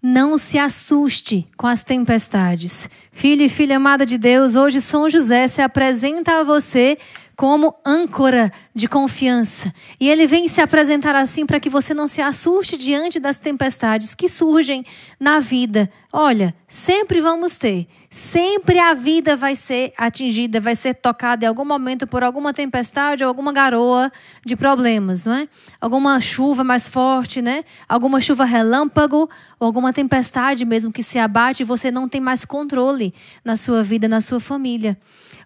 Não se assuste com as tempestades. Filho e filha amada de Deus, hoje São José se apresenta a você como âncora de confiança. E ele vem se apresentar assim para que você não se assuste diante das tempestades que surgem na vida. Olha, sempre vamos ter, sempre a vida vai ser atingida, vai ser tocada em algum momento por alguma tempestade ou alguma garoa de problemas, não é? Alguma chuva mais forte, né? Alguma chuva relâmpago ou alguma tempestade mesmo que se abate e você não tem mais controle na sua vida, na sua família.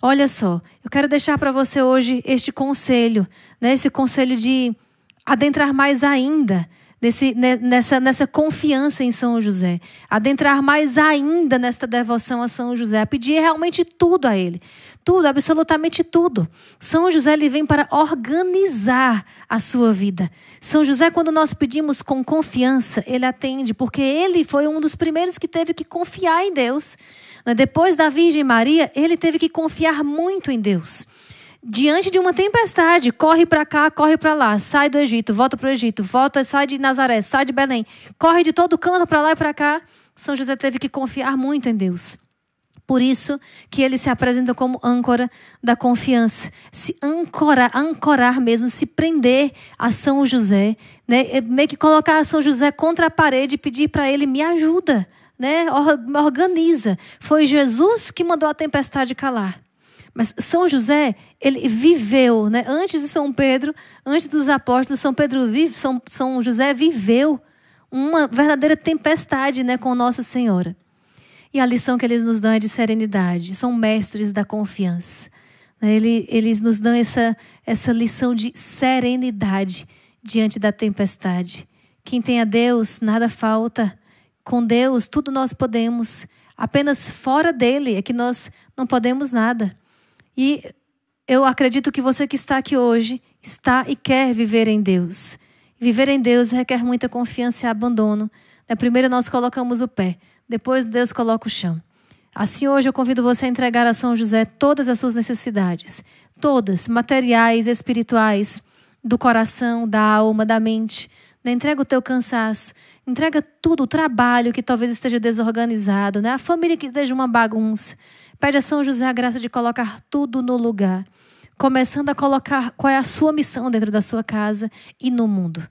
Olha só, eu quero deixar para você hoje este conselho, né? esse conselho de adentrar mais ainda nesse, né, nessa, nessa confiança em São José, adentrar mais ainda nesta devoção a São José, a pedir realmente tudo a ele. Tudo, absolutamente tudo. São José ele vem para organizar a sua vida. São José, quando nós pedimos com confiança, ele atende, porque ele foi um dos primeiros que teve que confiar em Deus. Né? Depois da Virgem Maria, ele teve que confiar muito em Deus diante de uma tempestade, corre para cá, corre para lá, sai do Egito, volta para o Egito, volta, sai de Nazaré, sai de Belém, corre de todo canto para lá e para cá. São José teve que confiar muito em Deus. Por isso que ele se apresenta como âncora da confiança, se ancorar, ancorar mesmo, se prender a São José, né? É meio que colocar São José contra a parede e pedir para ele me ajuda, né? Organiza. Foi Jesus que mandou a tempestade calar. Mas São José, ele viveu, né? Antes de São Pedro, antes dos apóstolos, São Pedro vive, São, São José viveu uma verdadeira tempestade, né, com Nossa Senhora. E a lição que eles nos dão é de serenidade. São mestres da confiança. Ele, eles nos dão essa, essa lição de serenidade diante da tempestade. Quem tem a Deus, nada falta. Com Deus, tudo nós podemos. Apenas fora dele é que nós não podemos nada. E eu acredito que você que está aqui hoje está e quer viver em Deus. Viver em Deus requer muita confiança e abandono. Né, primeiro nós colocamos o pé, depois Deus coloca o chão. Assim, hoje eu convido você a entregar a São José todas as suas necessidades, todas, materiais, espirituais, do coração, da alma, da mente. Né, entrega o teu cansaço, entrega tudo, o trabalho que talvez esteja desorganizado, né? a família que esteja uma bagunça. Pede a São José a graça de colocar tudo no lugar, começando a colocar qual é a sua missão dentro da sua casa e no mundo.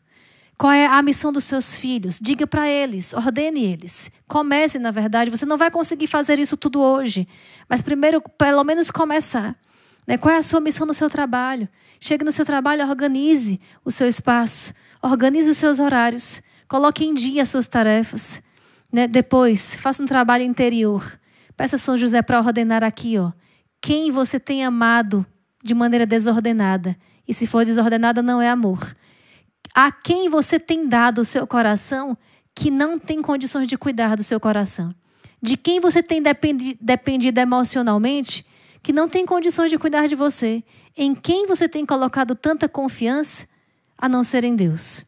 Qual é a missão dos seus filhos? Diga para eles, ordene eles. Comece, na verdade, você não vai conseguir fazer isso tudo hoje, mas primeiro, pelo menos, começar. Né? Qual é a sua missão no seu trabalho? Chegue no seu trabalho, organize o seu espaço, organize os seus horários, coloque em dia as suas tarefas. Né? Depois, faça um trabalho interior. Peça a São José para ordenar aqui, ó. Quem você tem amado de maneira desordenada. E se for desordenada, não é amor. A quem você tem dado o seu coração que não tem condições de cuidar do seu coração. De quem você tem dependido emocionalmente que não tem condições de cuidar de você. Em quem você tem colocado tanta confiança a não ser em Deus.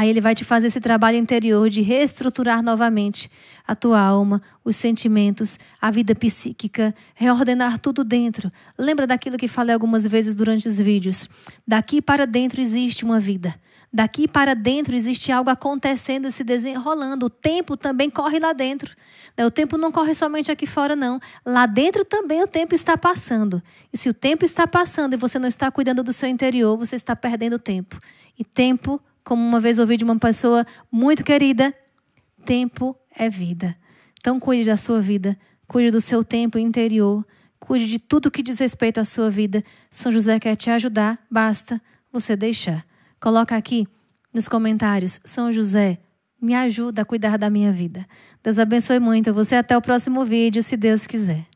Aí ele vai te fazer esse trabalho interior de reestruturar novamente a tua alma, os sentimentos, a vida psíquica, reordenar tudo dentro. Lembra daquilo que falei algumas vezes durante os vídeos? Daqui para dentro existe uma vida. Daqui para dentro existe algo acontecendo, se desenrolando. O tempo também corre lá dentro. Né? O tempo não corre somente aqui fora, não. Lá dentro também o tempo está passando. E se o tempo está passando e você não está cuidando do seu interior, você está perdendo tempo. E tempo como uma vez ouvi de uma pessoa muito querida, tempo é vida. Então cuide da sua vida, cuide do seu tempo interior, cuide de tudo que diz respeito à sua vida. São José quer te ajudar, basta você deixar. Coloca aqui nos comentários, São José, me ajuda a cuidar da minha vida. Deus abençoe muito você. Até o próximo vídeo, se Deus quiser.